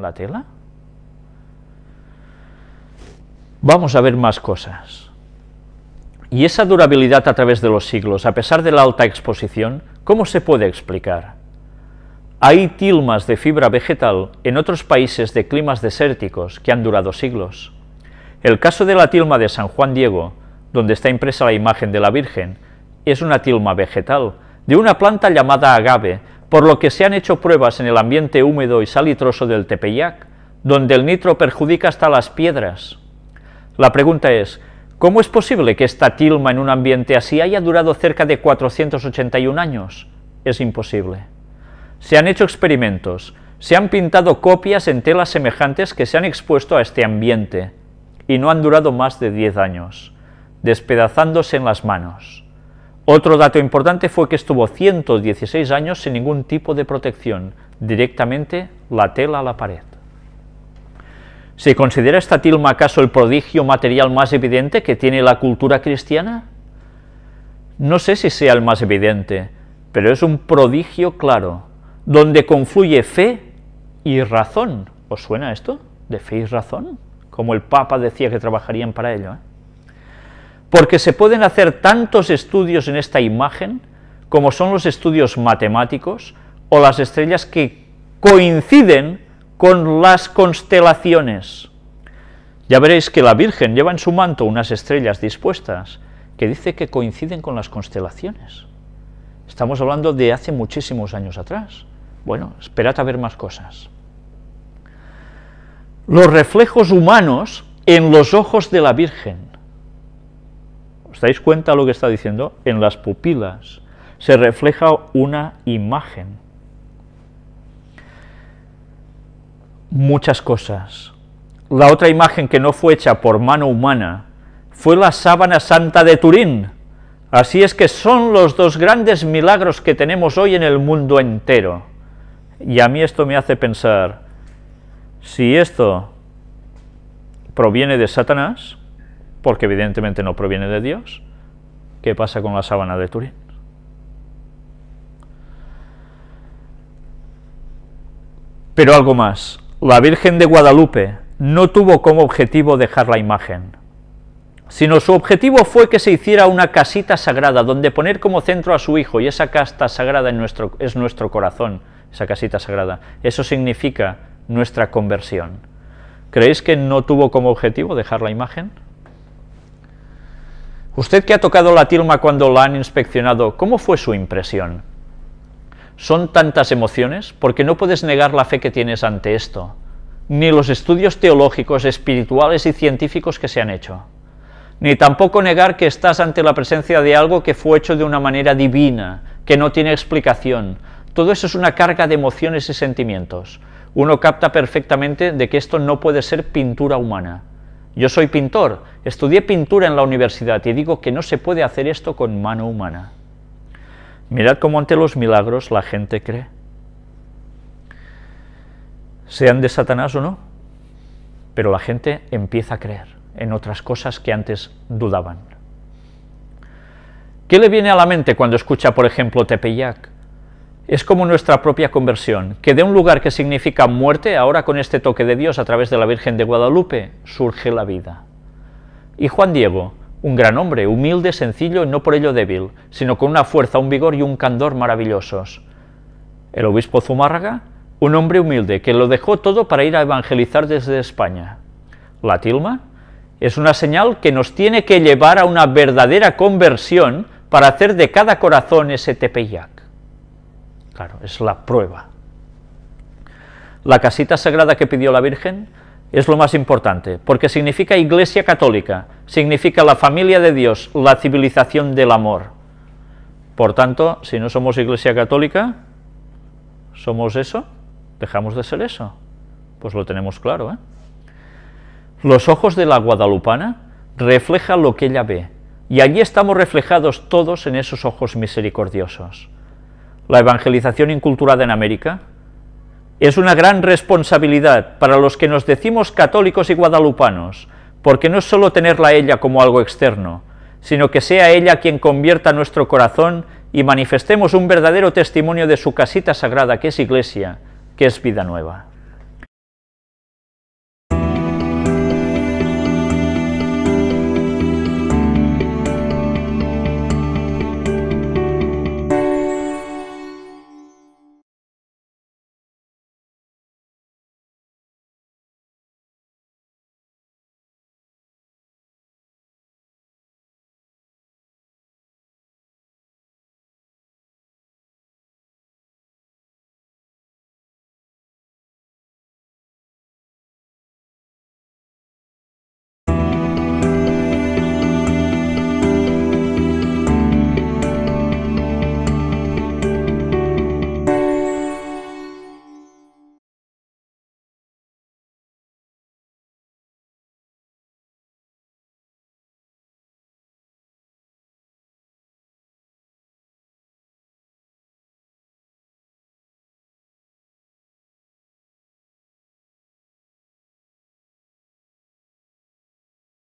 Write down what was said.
la tela? Vamos a ver más cosas. Y esa durabilidad a través de los siglos, a pesar de la alta exposición, ¿cómo se puede explicar? Hay tilmas de fibra vegetal en otros países de climas desérticos que han durado siglos. El caso de la tilma de San Juan Diego, donde está impresa la imagen de la Virgen, es una tilma vegetal, de una planta llamada agave, por lo que se han hecho pruebas en el ambiente húmedo y salitroso del Tepeyac, donde el nitro perjudica hasta las piedras. La pregunta es, ¿cómo es posible que esta tilma en un ambiente así haya durado cerca de 481 años? Es imposible. Se han hecho experimentos, se han pintado copias en telas semejantes que se han expuesto a este ambiente, y no han durado más de 10 años, despedazándose en las manos. Otro dato importante fue que estuvo 116 años sin ningún tipo de protección, directamente la tela a la pared. ¿Se considera esta tilma acaso el prodigio material más evidente que tiene la cultura cristiana? No sé si sea el más evidente, pero es un prodigio claro, donde confluye fe y razón. ¿Os suena esto? ¿De fe y razón? Como el Papa decía que trabajarían para ello. ¿eh? porque se pueden hacer tantos estudios en esta imagen como son los estudios matemáticos o las estrellas que coinciden con las constelaciones. Ya veréis que la Virgen lleva en su manto unas estrellas dispuestas que dice que coinciden con las constelaciones. Estamos hablando de hace muchísimos años atrás. Bueno, esperad a ver más cosas. Los reflejos humanos en los ojos de la Virgen. ¿Os dais cuenta de lo que está diciendo? En las pupilas se refleja una imagen. Muchas cosas. La otra imagen que no fue hecha por mano humana fue la sábana santa de Turín. Así es que son los dos grandes milagros que tenemos hoy en el mundo entero. Y a mí esto me hace pensar, si esto proviene de Satanás, porque evidentemente no proviene de Dios, ¿qué pasa con la sábana de Turín? Pero algo más, la Virgen de Guadalupe no tuvo como objetivo dejar la imagen, sino su objetivo fue que se hiciera una casita sagrada donde poner como centro a su hijo, y esa casta sagrada en nuestro, es nuestro corazón, esa casita sagrada. Eso significa nuestra conversión. ¿Creéis que no tuvo como objetivo dejar la imagen? Usted que ha tocado la tilma cuando la han inspeccionado, ¿cómo fue su impresión? Son tantas emociones porque no puedes negar la fe que tienes ante esto, ni los estudios teológicos, espirituales y científicos que se han hecho, ni tampoco negar que estás ante la presencia de algo que fue hecho de una manera divina, que no tiene explicación. Todo eso es una carga de emociones y sentimientos. Uno capta perfectamente de que esto no puede ser pintura humana. Yo soy pintor, estudié pintura en la universidad y digo que no se puede hacer esto con mano humana. Mirad cómo ante los milagros la gente cree. Sean de Satanás o no, pero la gente empieza a creer en otras cosas que antes dudaban. ¿Qué le viene a la mente cuando escucha, por ejemplo, Tepeyac? Es como nuestra propia conversión, que de un lugar que significa muerte, ahora con este toque de Dios a través de la Virgen de Guadalupe, surge la vida. Y Juan Diego, un gran hombre, humilde, sencillo y no por ello débil, sino con una fuerza, un vigor y un candor maravillosos. El obispo Zumárraga, un hombre humilde que lo dejó todo para ir a evangelizar desde España. La tilma es una señal que nos tiene que llevar a una verdadera conversión para hacer de cada corazón ese tepeyac. Claro, es la prueba. La casita sagrada que pidió la Virgen es lo más importante, porque significa Iglesia Católica, significa la familia de Dios, la civilización del amor. Por tanto, si no somos Iglesia Católica, ¿somos eso? ¿Dejamos de ser eso? Pues lo tenemos claro. ¿eh? Los ojos de la guadalupana reflejan lo que ella ve, y allí estamos reflejados todos en esos ojos misericordiosos la evangelización inculturada en América, es una gran responsabilidad para los que nos decimos católicos y guadalupanos, porque no es solo tenerla ella como algo externo, sino que sea ella quien convierta nuestro corazón y manifestemos un verdadero testimonio de su casita sagrada que es Iglesia, que es vida nueva.